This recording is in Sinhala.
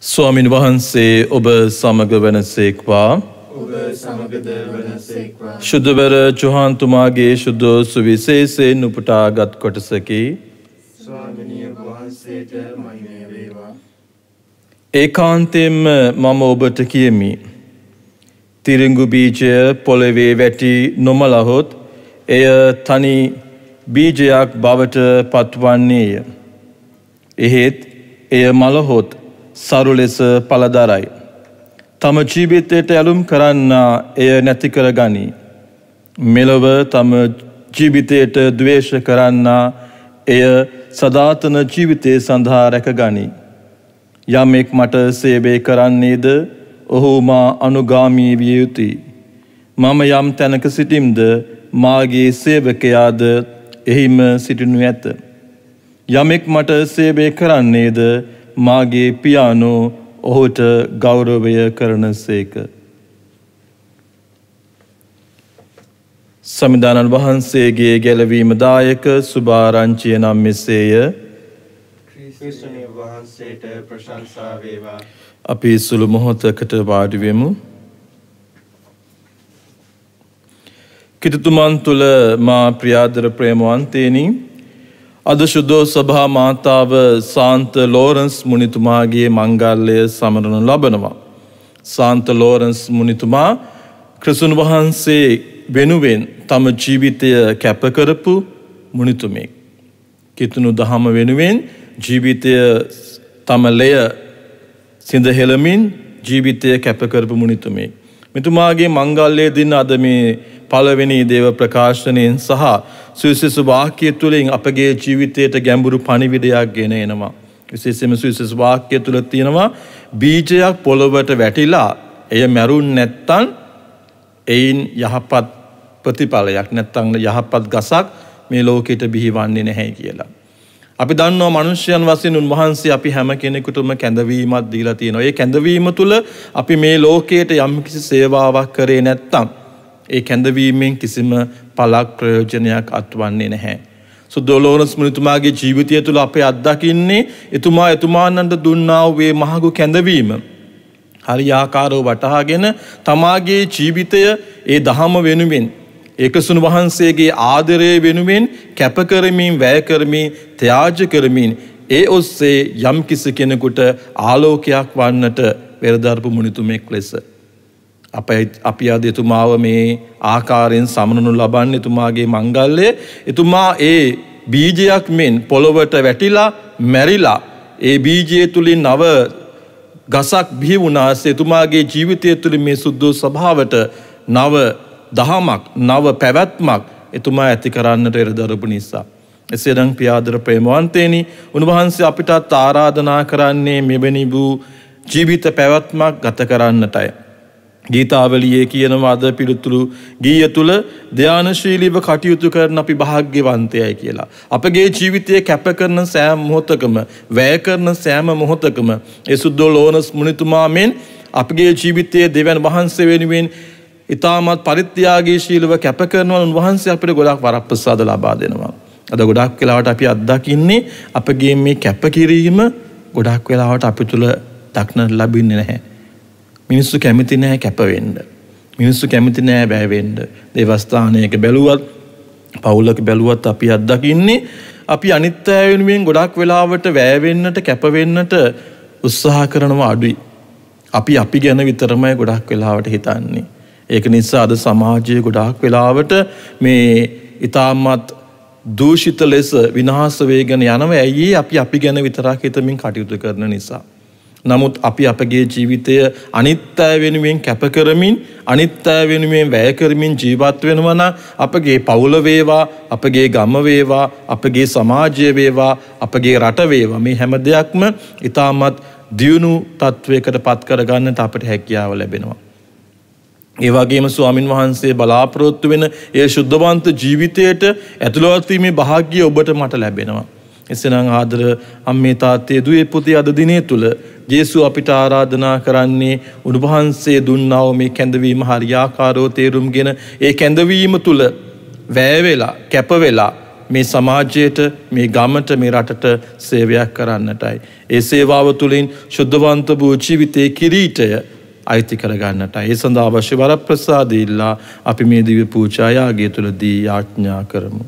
ස්වාමින් වහන්සේ ඔබ සමග වනසේක්වා ශුද්ධවර චුහන්තුමාගේ ශුද්ධෝ සුවිශේෂයෙන් උපටාගත් කොටසකි ඒකාන්තයෙන්ම මම ඔබට කියමි. තිරිංගු බීජය පොළවේ වැටි නොමලහොත් එය තනි බීජයක් බවට පත්වන්නේය. එහෙත් එය මලහොත් සරු ලෙස පලදරයි. තම ජීවිතයට ඇලුම් කරන්නා එය නැති කර ගනී. මෙලොව තම ජීවිතයට දවේශ කරන්නා එය සධාතන ජීවිතය සඳහා රැක ගනී. යමෙක් මට සේවේ කරන්නේද ඔහු මා අනුගාමී විය යුතුයි. මම යම් තැනක සිටිම්ද මාගේ සේවකයාද එහිම සිටිනු ඇත. යමෙක් මට සේවේ කරන්නේද මාගේ පියානෝ ඔහුට ගෞරවය කරන සේක. සමිධානන් වහන්සේගේ ගැලවීම දායක සුභාරංචිය නම් මෙසේය වහන්සේට ප්‍රශංසාවේවා. අපි සුළු මොහොතකට වාඩිවෙමු. කිටතුමන් තුළ මා ප්‍රියාදර ප්‍රේමවන්තේනී අද ශුද්ධෝ සභා මාතාව සාන්ත ලෝරන්ස් මුනිතුමාගේ මංගල්ලය සමරණු ලබනවා. සාන්ත ලෝරන්ස් මුනිතුමා ක්‍රසුන් වහන්සේ වෙනුවෙන් තම ජීවිතය කැපකරපු මුනිතුමෙක්. කිතුුණු දහම වෙනුවෙන් ජීවිතය තමලය සිඳහෙළමින් ජීවිතය කැපකරපු මුනිතුමේ. මෙතුමාගේ මංගල්ලේ දින අද මේ පළවෙනි දේව ප්‍රකාශනයෙන් සහ සුවිශේෂ වාක්‍ය තුළින් අපගේ ජීවිතයට ගැඹුරු පණිවිඩයක් ගෙන එනවා. විශේෂයෙන්ම සුවිශේෂ වාක්‍ය තුල තියෙනවා බීජයක් පොළොවට වැටිලා එය මැරුන් නැත්තම් එයින් යහපත් ප්‍රතිඵලයක් නැත්තම් යහපත් ගසක් මේ ලෝකෙට බිහිවන්නේ නැහැ කියලා. අපි දන්නවා මනුෂ්‍යයන් වශයෙන් උන්වහන්සේ අපි හැම කෙනෙකුටම කැඳවීමක් දීලා තියෙනවා. ඒ කැඳවීම තුළ අපි මේ ලෝකයට යම්කිසි සේවාවක් කරේ නැත්තම් ඒ කැඳවීමෙන් කිසිම පලක් ප්‍රයෝජනයක් අත්වන්නේ නැහැ. සුදොලෝනස් මනිතුමාගේ ජීවිතය තුළ අපේ අත්දකින්නේ එතුමා එතුමාන්නන්ට දුන්නාව වේ මහගු කැඳවීම. හරි ආකාරෝ වටහාගෙන තමාගේ ජීවිතය ඒ දහම වෙනුවෙන් එකසුන් වහන්සේගේ ආදරය වෙනුවෙන් කැපකරමින් වැයකරමින් ත්‍යාජ කරමින් ඒ ඔස්සේ යම් කිසි කෙනෙකුට ආලෝකයක් වන්නට වෙරධර්පු මුනිතුමෙක් ලෙස. අපි අද එතුමාව මේ ආකාරයෙන් සමනනු ලබන්න එතුමාගේ මංගල්ලය එතුමා ඒ බීජයක් මෙන් පොළොවට වැටිලා මැරිලා ඒ බීජය තුළින් නව ගසක් බිහි වුණාසේ එතුමාගේ ජීවිතය තුළින් මේ සුද්දෝ සභාවට නව දහමක් නව පැවැත්මක් එතුමා ඇති කරන්නට එරදරපු නිසා. එසේනම් පියාදර ප්‍රේමවන්තේනි උන්වහන්සේ අපිටත් ආරාධනා කරන්නේ මෙවැනි වූ ජීවිත පැවැත්මක් ගත කරන්නටයි. ගීතාවලියේ කියනවාද පිළිතුරු ගීය තුළ ධ්‍යානශීලීව කටයුතු කරන අපි භාග්‍යවන්තයයි කියලා. අපගේ ජීවිතය කැප කරන සෑම් මොහොතකම වැය කරන සෑම මොහොතකම එසුද්දෝ ලෝනස් මුනිතුමා මෙන් අපගේ ජීවිතයේ දෙවන් වහන්සේ වෙනුවෙන් ඉතාමත් පරිත්‍යයාගේශීලව කැපකරනව උන්වහන්සේ අපිට ගොඩක් වරප්‍රසාද ලබා දෙනවා. අද ගොඩක් වෙලාවට අපි අත්දකින්නේ අපගේ මේ කැපකිරීම ගොඩක් වෙලාවට අපි තුළ දක්න ලබින්න නැහැ. මිනිස්සු කැමිති නෑ කැපවෙන්ඩ. මිනිස්සු කැමිති නෑ බෑවෙන්ඩ දෙවස්ථානයක බැලුවත් පවුල්ලක බැලුවත් අපි අත්දකින්නේ අපි අනිත්තෑවෙනුවෙන් ගොඩක් වෙලාවට වෑවෙන්නට කැපවෙන්නට උත්සාහ කරනවා අඩුයි. අපි අපි ගැන විතරමයි ගොඩක් වෙලාවට හිතන්නේ. ඒක නිසා අද සමාජය ගොඩාක් වෙලාවට මේ ඉතාමත් දූෂිත ලෙස විනාස වේගෙන යනව ඇයි අපි අපි ගැන විතරක් හිතමින් කටයුතු කරන නිසා. නමුත් අපි අපගේ ජීවිතය අනිත්‍යය වෙනුවෙන් කැප කරමින් අනිත්‍යය වෙනුවෙන් වැය කරමින් ජීවත් වෙනවා නම් අපගේ පවුල වේවා අපගේ ගම වේවා අපගේ සමාජය වේවා අපගේ රට වේවා මේ හැම දෙයක්ම ඊටමත් දියුණු තත්වයකට පත් කරගන්නට අපට හැකියාව ලැබෙනවා ඒ වගේම ස්වාමින් වහන්සේ බලාපොරොත්තු වෙන ඒ ශුද්ධවන්ත ජීවිතයට ඇතුළත් වීමේ භාග්‍යය ඔබට මට ලැබෙනවා. එසේනම් ආදර අම්මේ තාත්තේ දුවේ පුතේ අද දිනේ තුල ජේසු අපිට ආරාධනා කරන්නේ උන්වහන්සේ දුන්නා වූ මේ කැඳවීම හරියාකාරව තේරුම්ගෙන ඒ කැඳවීම තුල වැය වෙලා කැප වෙලා මේ සමාජයට මේ ගමට මේ රටට සේවයක් කරන්නටයි. ඒ සේවාව තුළින් ශුද්ධවන්ත වූ ජීවිතයේ කිරීටය අයිති කරගන්නට ඒ සඳහා අවශ්‍ය වර ප්‍රසාදීල්ලා අපි මේ දිව පූචායාගේ තුළ දී යාඥා කරමු.